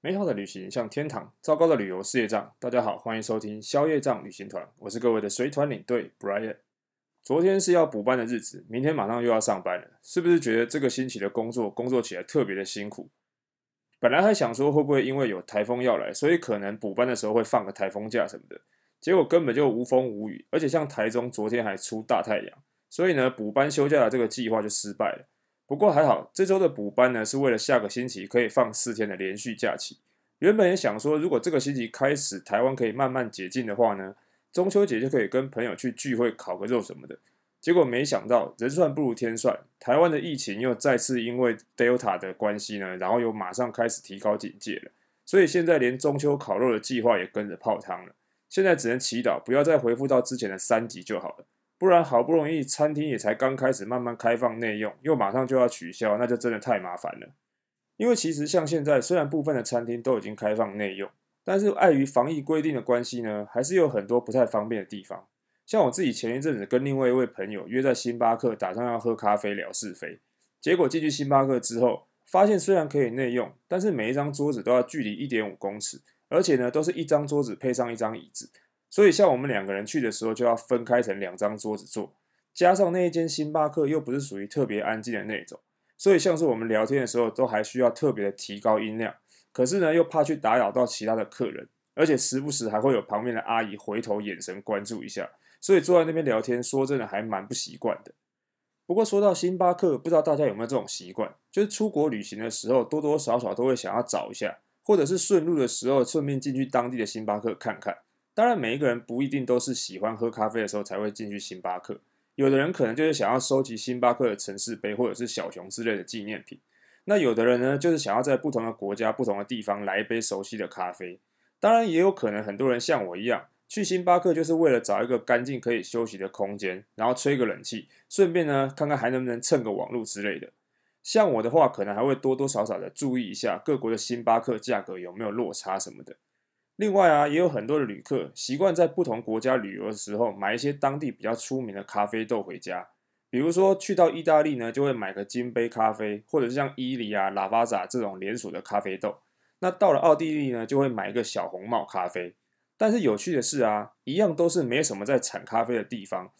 美好的旅行像天堂，糟糕的旅游是业账。大家好，欢迎收听宵夜账旅行团，我是各位的随团领队 b r i a n t 昨天是要补班的日子，明天马上又要上班了，是不是觉得这个星期的工作工作起来特别的辛苦？本来还想说会不会因为有台风要来，所以可能补班的时候会放个台风假什么的，结果根本就无风无雨，而且像台中昨天还出大太阳，所以呢补班休假的这个计划就失败了。不过还好，这周的补班呢，是为了下个星期可以放四天的连续假期。原本也想说，如果这个星期开始台湾可以慢慢解禁的话呢，中秋节就可以跟朋友去聚会烤个肉什么的。结果没想到人算不如天算，台湾的疫情又再次因为 Delta 的关系呢，然后又马上开始提高警戒了。所以现在连中秋烤肉的计划也跟着泡汤了。现在只能祈祷不要再回复到之前的三级就好了。不然好不容易餐厅也才刚开始慢慢开放内用，又马上就要取消，那就真的太麻烦了。因为其实像现在，虽然部分的餐厅都已经开放内用，但是碍于防疫规定的关系呢，还是有很多不太方便的地方。像我自己前一阵子跟另外一位朋友约在星巴克，打算要喝咖啡聊是非，结果进去星巴克之后，发现虽然可以内用，但是每一张桌子都要距离一点五公尺，而且呢，都是一张桌子配上一张椅子。所以像我们两个人去的时候，就要分开成两张桌子坐，加上那一间星巴克又不是属于特别安静的那种，所以像是我们聊天的时候，都还需要特别的提高音量。可是呢，又怕去打扰到其他的客人，而且时不时还会有旁边的阿姨回头眼神关注一下，所以坐在那边聊天，说真的还蛮不习惯的。不过说到星巴克，不知道大家有没有这种习惯，就是出国旅行的时候，多多少少都会想要找一下，或者是顺路的时候顺便进去当地的星巴克看看。当然，每一个人不一定都是喜欢喝咖啡的时候才会进去星巴克。有的人可能就是想要收集星巴克的城市杯或者是小熊之类的纪念品。那有的人呢，就是想要在不同的国家、不同的地方来一杯熟悉的咖啡。当然，也有可能很多人像我一样去星巴克，就是为了找一个干净可以休息的空间，然后吹个冷气，顺便呢看看还能不能蹭个网络之类的。像我的话，可能还会多多少少的注意一下各国的星巴克价格有没有落差什么的。另外啊，也有很多的旅客习惯在不同国家旅游的时候买一些当地比较出名的咖啡豆回家。比如说去到意大利呢，就会买个金杯咖啡，或者是像伊犁啊、拉巴扎这种连锁的咖啡豆。那到了奥地利呢，就会买一个小红帽咖啡。但是有趣的是啊，一样都是没什么在产咖啡的地方。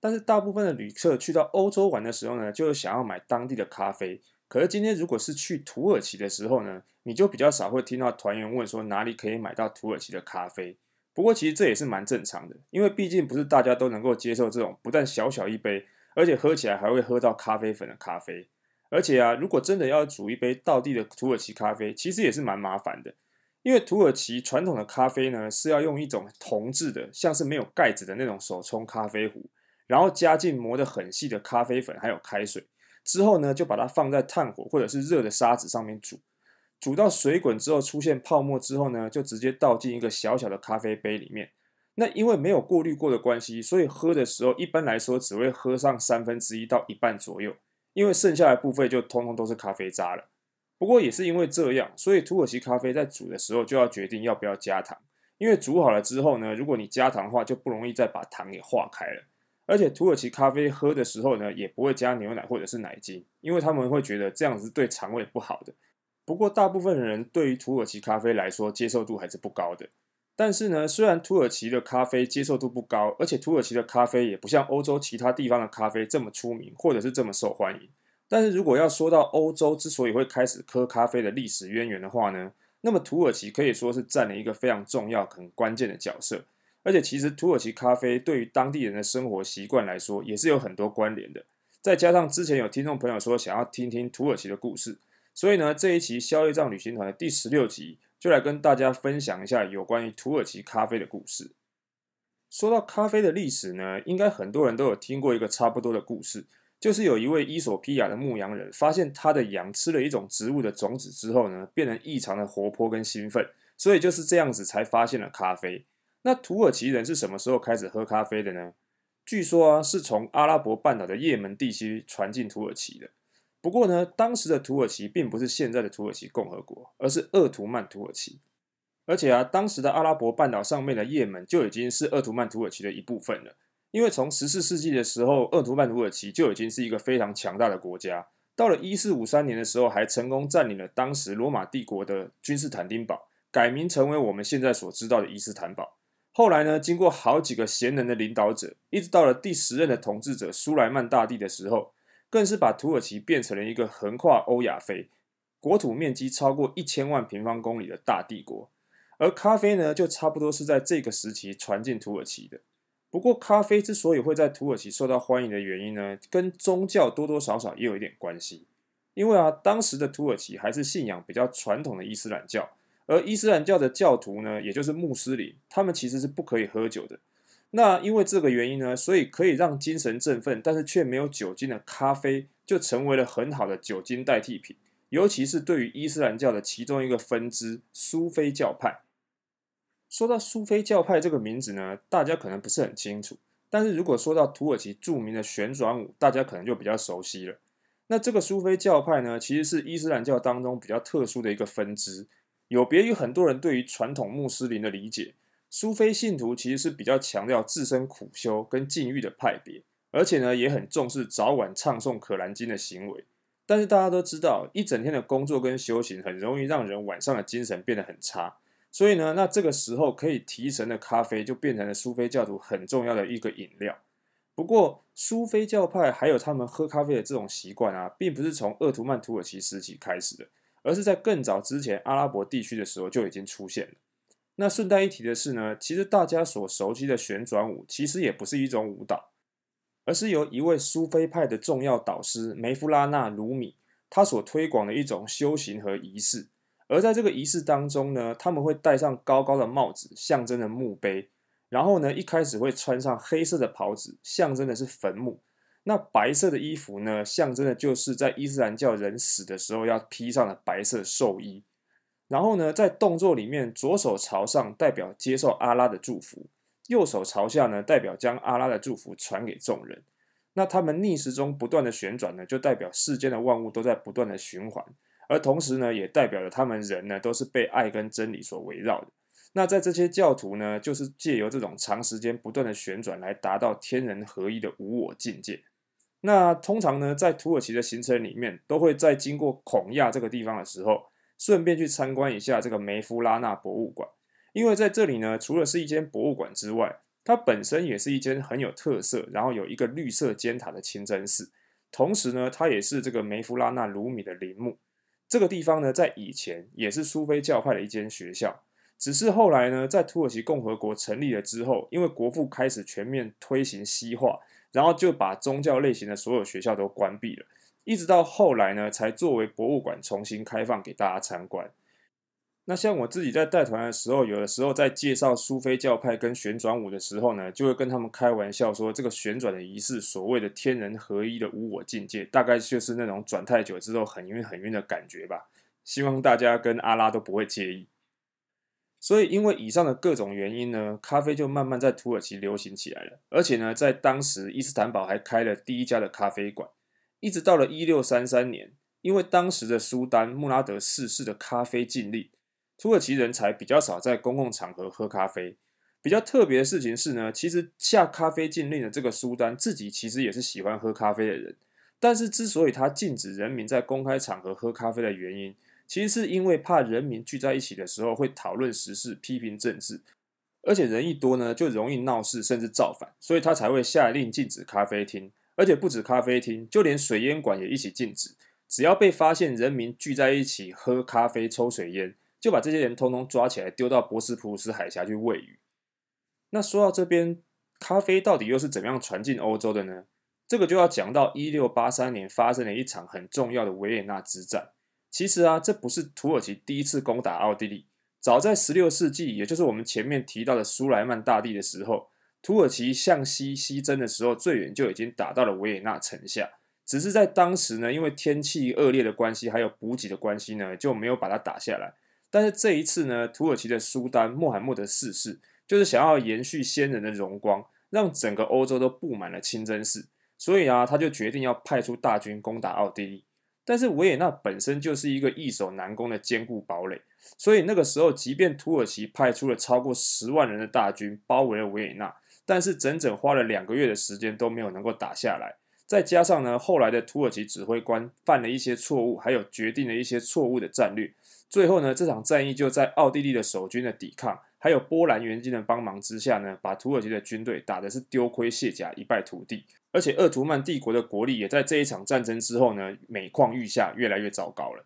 但是大部分的旅客去到欧洲玩的时候呢，就是想要买当地的咖啡。可是今天如果是去土耳其的时候呢，你就比较少会听到团员问说哪里可以买到土耳其的咖啡。不过其实这也是蛮正常的，因为毕竟不是大家都能够接受这种不但小小一杯，而且喝起来还会喝到咖啡粉的咖啡。而且啊，如果真的要煮一杯到地的土耳其咖啡，其实也是蛮麻烦的，因为土耳其传统的咖啡呢是要用一种铜制的，像是没有盖子的那种手冲咖啡壶。然后加进磨得很细的咖啡粉，还有开水，之后呢，就把它放在炭火或者是热的砂子上面煮，煮到水滚之后出现泡沫之后呢，就直接倒进一个小小的咖啡杯里面。那因为没有过滤过的关系，所以喝的时候一般来说只会喝上三分之一到一半左右，因为剩下的部分就通通都是咖啡渣了。不过也是因为这样，所以土耳其咖啡在煮的时候就要决定要不要加糖，因为煮好了之后呢，如果你加糖的话，就不容易再把糖给化开了。而且土耳其咖啡喝的时候呢，也不会加牛奶或者是奶精，因为他们会觉得这样子对肠胃不好的。不过，大部分人对于土耳其咖啡来说接受度还是不高的。但是呢，虽然土耳其的咖啡接受度不高，而且土耳其的咖啡也不像欧洲其他地方的咖啡这么出名或者是这么受欢迎。但是如果要说到欧洲之所以会开始喝咖啡的历史渊源的话呢，那么土耳其可以说是占了一个非常重要、很关键的角色。而且其实土耳其咖啡对于当地人的生活习惯来说也是有很多关联的。再加上之前有听众朋友说想要听听土耳其的故事，所以呢这一期宵夜藏旅行团的第十六集就来跟大家分享一下有关于土耳其咖啡的故事。说到咖啡的历史呢，应该很多人都有听过一个差不多的故事，就是有一位伊索皮亚的牧羊人发现他的羊吃了一种植物的种子之后呢，变得异常的活泼跟兴奋，所以就是这样子才发现了咖啡。那土耳其人是什么时候开始喝咖啡的呢？据说啊，是从阿拉伯半岛的也门地区传进土耳其的。不过呢，当时的土耳其并不是现在的土耳其共和国，而是鄂图曼土耳其。而且啊，当时的阿拉伯半岛上面的也门就已经是鄂图曼土耳其的一部分了。因为从十四世纪的时候，鄂图曼土耳其就已经是一个非常强大的国家。到了一四五三年的时候，还成功占领了当时罗马帝国的君士坦丁堡，改名成为我们现在所知道的伊斯坦堡。后来呢，经过好几个贤能的领导者，一直到了第十任的统治者苏莱曼大帝的时候，更是把土耳其变成了一个横跨欧亚非、国土面积超过一千万平方公里的大帝国。而咖啡呢，就差不多是在这个时期传进土耳其的。不过，咖啡之所以会在土耳其受到欢迎的原因呢，跟宗教多多少少也有一点关系。因为啊，当时的土耳其还是信仰比较传统的伊斯兰教。而伊斯兰教的教徒呢，也就是穆斯林，他们其实是不可以喝酒的。那因为这个原因呢，所以可以让精神振奋，但是却没有酒精的咖啡，就成为了很好的酒精代替品。尤其是对于伊斯兰教的其中一个分支——苏菲教派。说到苏菲教派这个名字呢，大家可能不是很清楚。但是如果说到土耳其著名的旋转舞，大家可能就比较熟悉了。那这个苏菲教派呢，其实是伊斯兰教当中比较特殊的一个分支。有别于很多人对于传统穆斯林的理解，苏菲信徒其实是比较强调自身苦修跟禁欲的派别，而且呢也很重视早晚唱诵可兰经的行为。但是大家都知道，一整天的工作跟修行很容易让人晚上的精神变得很差，所以呢，那这个时候可以提神的咖啡就变成了苏菲教徒很重要的一个饮料。不过，苏菲教派还有他们喝咖啡的这种习惯啊，并不是从厄图曼土耳其时期开始的。而是在更早之前，阿拉伯地区的时候就已经出现了。那顺带一提的是呢，其实大家所熟悉的旋转舞，其实也不是一种舞蹈，而是由一位苏菲派的重要导师梅夫拉纳·鲁米他所推广的一种修行和仪式。而在这个仪式当中呢，他们会戴上高高的帽子，象征着墓碑；然后呢，一开始会穿上黑色的袍子，象征的是坟墓。那白色的衣服呢，象征的就是在伊斯兰教人死的时候要披上的白色寿衣。然后呢，在动作里面，左手朝上代表接受阿拉的祝福，右手朝下呢代表将阿拉的祝福传给众人。那他们逆时钟不断的旋转呢，就代表世间的万物都在不断的循环，而同时呢，也代表着他们人呢都是被爱跟真理所围绕的。那在这些教徒呢，就是借由这种长时间不断的旋转来达到天人合一的无我境界。那通常呢，在土耳其的行程里面，都会在经过孔亚这个地方的时候，顺便去参观一下这个梅夫拉纳博物馆。因为在这里呢，除了是一间博物馆之外，它本身也是一间很有特色，然后有一个绿色尖塔的清真寺。同时呢，它也是这个梅夫拉纳鲁米的陵墓。这个地方呢，在以前也是苏菲教派的一间学校，只是后来呢，在土耳其共和国成立了之后，因为国父开始全面推行西化。然后就把宗教类型的所有学校都关闭了，一直到后来呢，才作为博物馆重新开放给大家参观。那像我自己在带团的时候，有的时候在介绍苏菲教派跟旋转舞的时候呢，就会跟他们开玩笑说，这个旋转的仪式，所谓的天人合一的无我境界，大概就是那种转太久之后很晕很晕的感觉吧。希望大家跟阿拉都不会介意。所以，因为以上的各种原因呢，咖啡就慢慢在土耳其流行起来了。而且呢，在当时伊斯坦堡还开了第一家的咖啡馆。一直到了一六三三年，因为当时的苏丹穆拉德四世的咖啡禁令，土耳其人才比较少在公共场合喝咖啡。比较特别的事情是呢，其实下咖啡禁令的这个苏丹自己其实也是喜欢喝咖啡的人。但是，之所以他禁止人民在公开场合喝咖啡的原因，其实是因为怕人民聚在一起的时候会讨论时事、批评政治，而且人一多呢，就容易闹事甚至造反，所以他才会下令禁止咖啡厅，而且不止咖啡厅，就连水烟馆也一起禁止。只要被发现人民聚在一起喝咖啡、抽水烟，就把这些人通通抓起来，丢到博斯普鲁斯海峡去喂鱼。那说到这边，咖啡到底又是怎样传进欧洲的呢？这个就要讲到一六八三年发生了一场很重要的维也纳之战。其实啊，这不是土耳其第一次攻打奥地利。早在16世纪，也就是我们前面提到的苏莱曼大帝的时候，土耳其向西西征的时候，最远就已经打到了维也纳城下。只是在当时呢，因为天气恶劣的关系，还有补给的关系呢，就没有把它打下来。但是这一次呢，土耳其的苏丹穆罕默德四世，就是想要延续先人的荣光，让整个欧洲都布满了清真寺，所以啊，他就决定要派出大军攻打奥地利。但是维也纳本身就是一个易守难攻的坚固堡垒，所以那个时候，即便土耳其派出了超过十万人的大军包围了维也纳，但是整整花了两个月的时间都没有能够打下来。再加上呢，后来的土耳其指挥官犯了一些错误，还有决定了一些错误的战略，最后呢，这场战役就在奥地利的守军的抵抗，还有波兰援军的帮忙之下呢，把土耳其的军队打的是丢盔卸甲，一败涂地。而且，鄂图曼帝国的国力也在这一场战争之后呢，每况愈下，越来越糟糕了。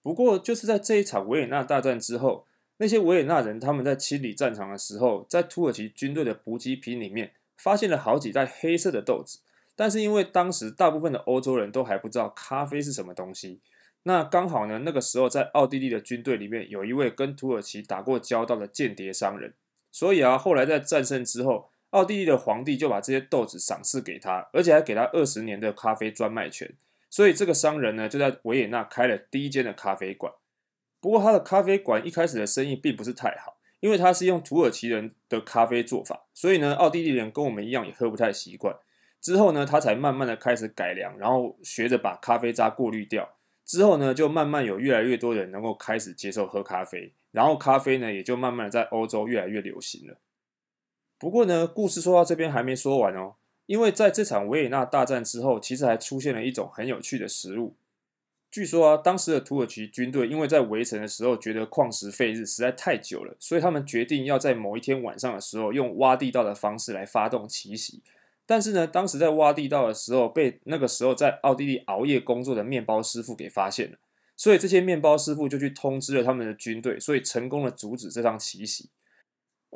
不过，就是在这一场维也纳大战之后，那些维也纳人他们在清理战场的时候，在土耳其军队的补给品里面发现了好几袋黑色的豆子。但是，因为当时大部分的欧洲人都还不知道咖啡是什么东西，那刚好呢，那个时候在奥地利的军队里面有一位跟土耳其打过交道的间谍商人，所以啊，后来在战胜之后。奥地利的皇帝就把这些豆子赏赐给他，而且还给他二十年的咖啡专卖权。所以这个商人呢，就在维也纳开了第一间的咖啡馆。不过他的咖啡馆一开始的生意并不是太好，因为他是用土耳其人的咖啡做法，所以呢，奥地利人跟我们一样也喝不太习惯。之后呢，他才慢慢的开始改良，然后学着把咖啡渣过滤掉。之后呢，就慢慢有越来越多人能够开始接受喝咖啡，然后咖啡呢，也就慢慢的在欧洲越来越流行了。不过呢，故事说到这边还没说完哦，因为在这场维也纳大战之后，其实还出现了一种很有趣的食物。据说啊，当时的土耳其军队因为在围城的时候觉得矿石废日实在太久了，所以他们决定要在某一天晚上的时候用挖地道的方式来发动奇袭。但是呢，当时在挖地道的时候被那个时候在奥地利熬夜工作的面包师傅给发现了，所以这些面包师傅就去通知了他们的军队，所以成功的阻止这场奇袭。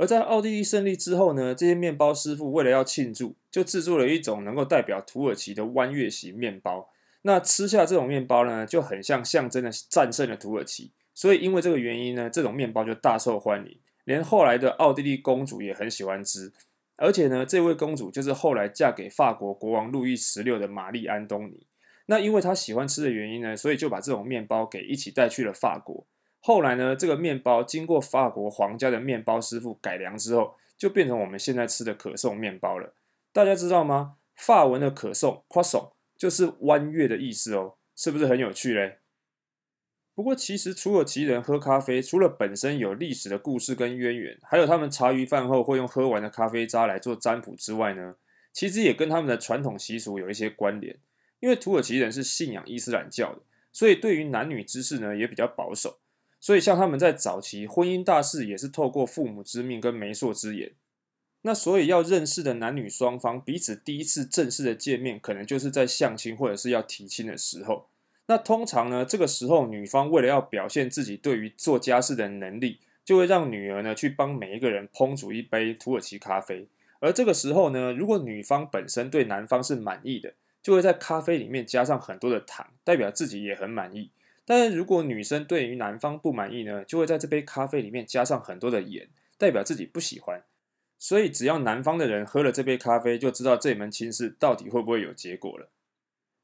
而在奥地利胜利之后呢，这些面包师傅为了要庆祝，就制作了一种能够代表土耳其的弯月形面包。那吃下这种面包呢，就很像象征的战胜了土耳其。所以因为这个原因呢，这种面包就大受欢迎，连后来的奥地利公主也很喜欢吃。而且呢，这位公主就是后来嫁给法国国王路易十六的玛丽安东尼。那因为她喜欢吃的原因呢，所以就把这种面包给一起带去了法国。后来呢，这个面包经过法国皇家的面包师傅改良之后，就变成我们现在吃的可颂面包了。大家知道吗？法文的可颂 （croissant） 就是弯月的意思哦，是不是很有趣嘞？不过，其实土耳其人喝咖啡除了本身有历史的故事跟渊源，还有他们茶余饭后会用喝完的咖啡渣来做占卜之外呢，其实也跟他们的传统习俗有一些关联。因为土耳其人是信仰伊斯兰教的，所以对于男女之事呢也比较保守。所以，像他们在早期婚姻大事也是透过父母之命跟媒妁之言。那所以要认识的男女双方彼此第一次正式的见面，可能就是在相亲或者是要提亲的时候。那通常呢，这个时候女方为了要表现自己对于做家事的能力，就会让女儿呢去帮每一个人烹煮一杯土耳其咖啡。而这个时候呢，如果女方本身对男方是满意的，就会在咖啡里面加上很多的糖，代表自己也很满意。但是如果女生对于男方不满意呢，就会在这杯咖啡里面加上很多的盐，代表自己不喜欢。所以只要男方的人喝了这杯咖啡，就知道这门亲事到底会不会有结果了。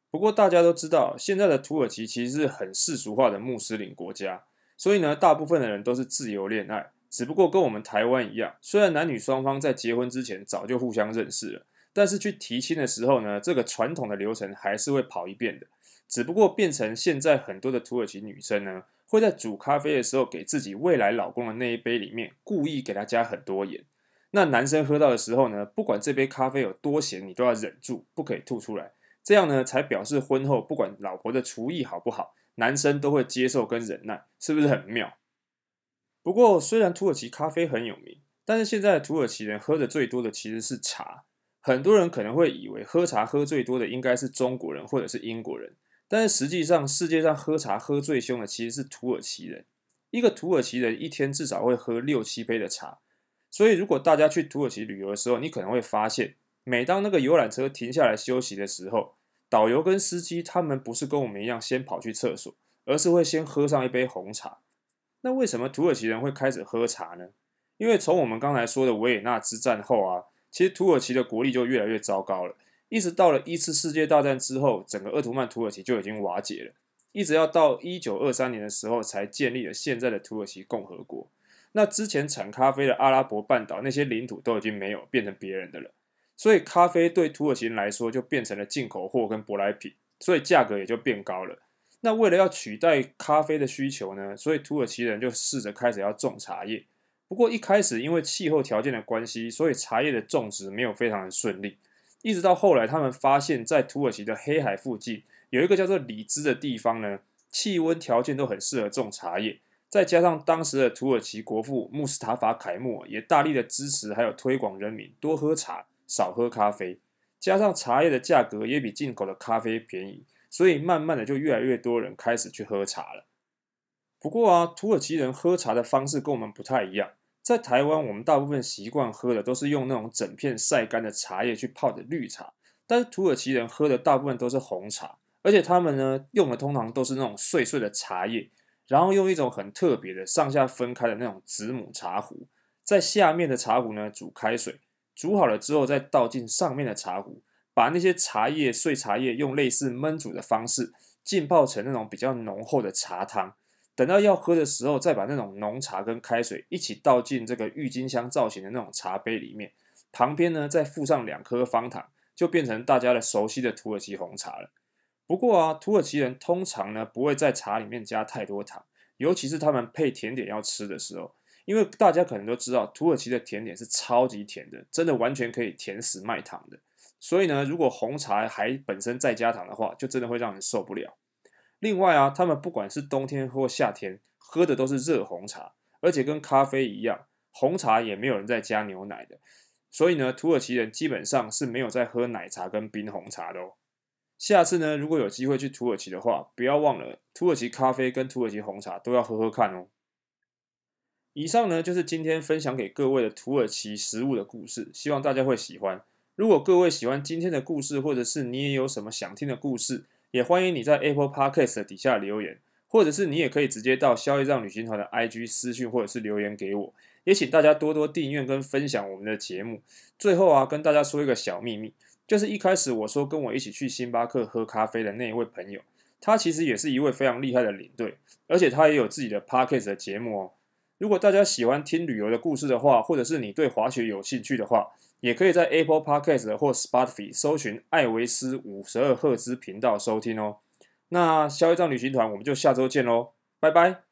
不过大家都知道，现在的土耳其其实是很世俗化的穆斯林国家，所以呢，大部分的人都是自由恋爱。只不过跟我们台湾一样，虽然男女双方在结婚之前早就互相认识了，但是去提亲的时候呢，这个传统的流程还是会跑一遍的。只不过变成现在很多的土耳其女生呢，会在煮咖啡的时候给自己未来老公的那一杯里面故意给他加很多盐。那男生喝到的时候呢，不管这杯咖啡有多咸，你都要忍住，不可以吐出来。这样呢，才表示婚后不管老婆的厨艺好不好，男生都会接受跟忍耐，是不是很妙？不过虽然土耳其咖啡很有名，但是现在土耳其人喝的最多的其实是茶。很多人可能会以为喝茶喝最多的应该是中国人或者是英国人。但是实际上，世界上喝茶喝最凶的其实是土耳其人。一个土耳其人一天至少会喝六七杯的茶。所以，如果大家去土耳其旅游的时候，你可能会发现，每当那个游览车停下来休息的时候，导游跟司机他们不是跟我们一样先跑去厕所，而是会先喝上一杯红茶。那为什么土耳其人会开始喝茶呢？因为从我们刚才说的维也纳之战后啊，其实土耳其的国力就越来越糟糕了。一直到了一次世界大战之后，整个鄂图曼土耳其就已经瓦解了。一直要到一九二三年的时候，才建立了现在的土耳其共和国。那之前产咖啡的阿拉伯半岛那些领土都已经没有变成别人的了，所以咖啡对土耳其人来说就变成了进口货跟舶来品，所以价格也就变高了。那为了要取代咖啡的需求呢，所以土耳其人就试着开始要种茶叶。不过一开始因为气候条件的关系，所以茶叶的种植没有非常的顺利。一直到后来，他们发现，在土耳其的黑海附近有一个叫做里兹的地方呢，气温条件都很适合种茶叶。再加上当时的土耳其国父穆斯塔法凯末也大力的支持，还有推广人民多喝茶、少喝咖啡。加上茶叶的价格也比进口的咖啡便宜，所以慢慢的就越来越多人开始去喝茶了。不过啊，土耳其人喝茶的方式跟我们不太一样。在台湾，我们大部分习惯喝的都是用那种整片晒干的茶叶去泡的绿茶，但是土耳其人喝的大部分都是红茶，而且他们呢用的通常都是那种碎碎的茶叶，然后用一种很特别的上下分开的那种子母茶壶，在下面的茶壶呢煮开水，煮好了之后再倒进上面的茶壶，把那些茶叶碎茶叶用类似焖煮的方式浸泡成那种比较浓厚的茶汤。等到要喝的时候，再把那种浓茶跟开水一起倒进这个郁金香造型的那种茶杯里面，旁边呢再附上两颗方糖，就变成大家的熟悉的土耳其红茶了。不过啊，土耳其人通常呢不会在茶里面加太多糖，尤其是他们配甜点要吃的时候，因为大家可能都知道，土耳其的甜点是超级甜的，真的完全可以甜死卖糖的。所以呢，如果红茶还本身再加糖的话，就真的会让人受不了。另外啊，他们不管是冬天或夏天喝的都是热红茶，而且跟咖啡一样，红茶也没有人在加牛奶的。所以呢，土耳其人基本上是没有在喝奶茶跟冰红茶的哦。下次呢，如果有机会去土耳其的话，不要忘了土耳其咖啡跟土耳其红茶都要喝喝看哦。以上呢就是今天分享给各位的土耳其食物的故事，希望大家会喜欢。如果各位喜欢今天的故事，或者是你也有什么想听的故事，也欢迎你在 Apple Podcast 的底下留言，或者是你也可以直接到消夜账旅行团的 IG 私讯，或者是留言给我。也请大家多多订阅跟分享我们的节目。最后啊，跟大家说一个小秘密，就是一开始我说跟我一起去星巴克喝咖啡的那一位朋友，他其实也是一位非常厉害的领队，而且他也有自己的 Podcast 的节目哦。如果大家喜欢听旅游的故事的话，或者是你对滑雪有兴趣的话。也可以在 Apple Podcast 或 Spotify 搜寻“艾维斯五十二赫兹频道”收听哦。那下一站旅行团，我们就下周见喽，拜拜。